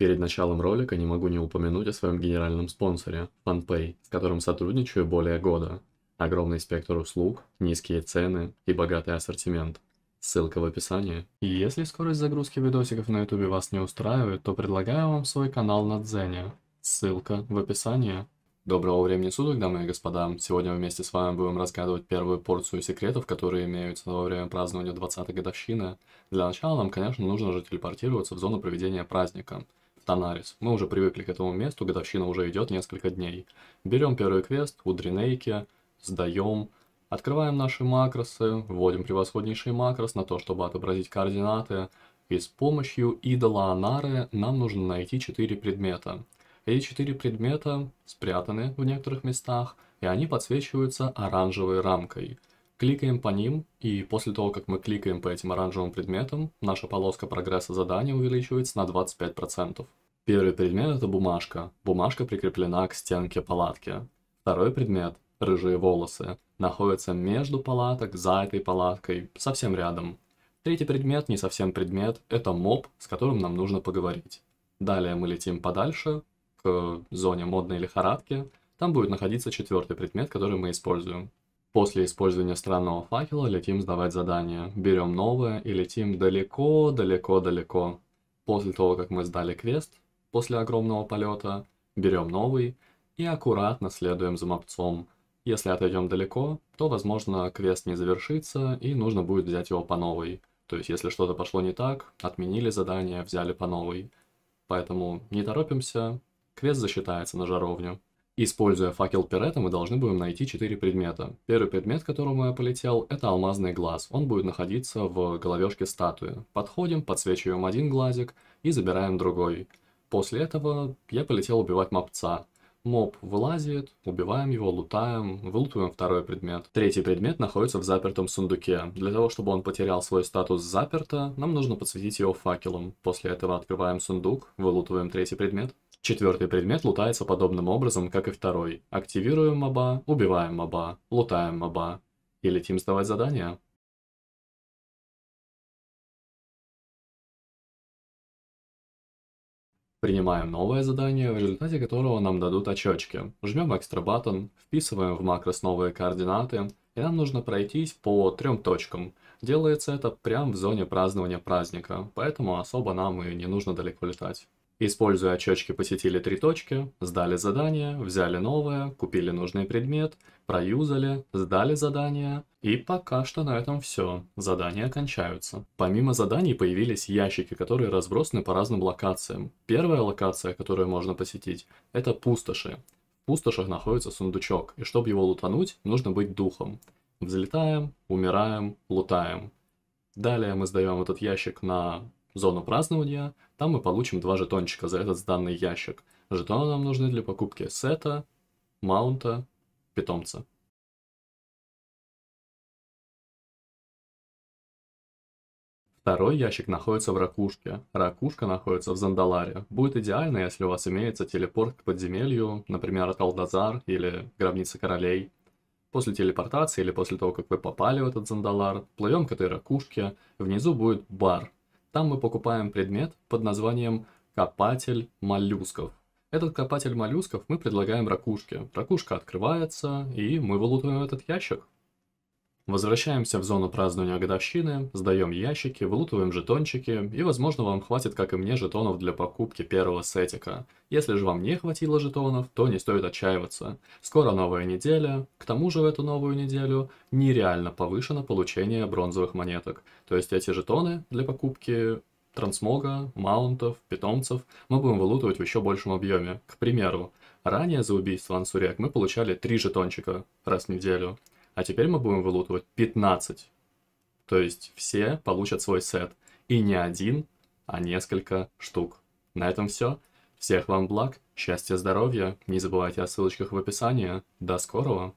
Перед началом ролика не могу не упомянуть о своем генеральном спонсоре, FunPay, с которым сотрудничаю более года. Огромный спектр услуг, низкие цены и богатый ассортимент. Ссылка в описании. И если скорость загрузки видосиков на ютубе вас не устраивает, то предлагаю вам свой канал на Дзене. Ссылка в описании. Доброго времени суток, дамы и господа. Сегодня вместе с вами будем разгадывать первую порцию секретов, которые имеются во время празднования 20-й годовщины. Для начала нам, конечно, нужно же телепортироваться в зону проведения праздника – Танарис. Мы уже привыкли к этому месту, годовщина уже идет несколько дней. Берем первый квест у Дринейки, сдаем, открываем наши макросы, вводим превосходнейший макрос на то, чтобы отобразить координаты, и с помощью идола Анары нам нужно найти 4 предмета. Эти 4 предмета спрятаны в некоторых местах, и они подсвечиваются оранжевой рамкой. Кликаем по ним, и после того, как мы кликаем по этим оранжевым предметам, наша полоска прогресса задания увеличивается на 25%. Первый предмет это бумажка. Бумажка прикреплена к стенке палатки. Второй предмет – рыжие волосы. Находятся между палаток, за этой палаткой, совсем рядом. Третий предмет, не совсем предмет, это моб, с которым нам нужно поговорить. Далее мы летим подальше, к зоне модной лихорадки. Там будет находиться четвертый предмет, который мы используем. После использования странного факела летим сдавать задание. Берем новое и летим далеко-далеко-далеко. После того, как мы сдали квест, После огромного полета берем новый и аккуратно следуем за мопцом. Если отойдем далеко, то, возможно, квест не завершится и нужно будет взять его по новой. То есть, если что-то пошло не так, отменили задание, взяли по новой. Поэтому не торопимся, квест засчитается на жаровню. Используя факел Перета, мы должны будем найти 4 предмета. Первый предмет, к которому я полетел, это алмазный глаз. Он будет находиться в головешке статуи. Подходим, подсвечиваем один глазик и забираем другой. После этого я полетел убивать мопца. Моб вылазит, убиваем его, лутаем, вылутываем второй предмет. Третий предмет находится в запертом сундуке. Для того, чтобы он потерял свой статус заперта, нам нужно подсветить его факелом. После этого открываем сундук, вылутываем третий предмет. Четвертый предмет лутается подобным образом, как и второй. Активируем моба, убиваем моба, лутаем моба. И летим сдавать задание. Принимаем новое задание, в результате которого нам дадут очечки. Жмем экстра батон, вписываем в макрос новые координаты, и нам нужно пройтись по трем точкам. Делается это прямо в зоне празднования праздника, поэтому особо нам и не нужно далеко летать. Используя очечки, посетили три точки, сдали задание, взяли новое, купили нужный предмет, проюзали, сдали задание. И пока что на этом все. Задания кончаются. Помимо заданий появились ящики, которые разбросаны по разным локациям. Первая локация, которую можно посетить, это пустоши. В пустошах находится сундучок, и чтобы его лутануть, нужно быть духом. Взлетаем, умираем, лутаем. Далее мы сдаем этот ящик на зону празднования, там мы получим два жетончика за этот данный ящик. Жетоны нам нужны для покупки сета, маунта, питомца. Второй ящик находится в ракушке. Ракушка находится в Зандаларе. Будет идеально, если у вас имеется телепорт к подземелью, например, от Алдазар или Гробницы Королей. После телепортации или после того, как вы попали в этот Зандалар, плывем к этой ракушке, внизу будет бар, там мы покупаем предмет под названием «Копатель моллюсков». Этот копатель моллюсков мы предлагаем ракушке. Ракушка открывается, и мы вылутываем этот ящик. Возвращаемся в зону празднования годовщины, сдаем ящики, вылутываем жетончики, и возможно вам хватит, как и мне, жетонов для покупки первого сетика. Если же вам не хватило жетонов, то не стоит отчаиваться. Скоро новая неделя, к тому же в эту новую неделю нереально повышено получение бронзовых монеток. То есть эти жетоны для покупки трансмога, маунтов, питомцев мы будем вылутывать в еще большем объеме. К примеру, ранее за убийство Ансурек мы получали 3 жетончика раз в неделю. А теперь мы будем вылутывать 15. То есть все получат свой сет. И не один, а несколько штук. На этом все. Всех вам благ, счастья, здоровья. Не забывайте о ссылочках в описании. До скорого!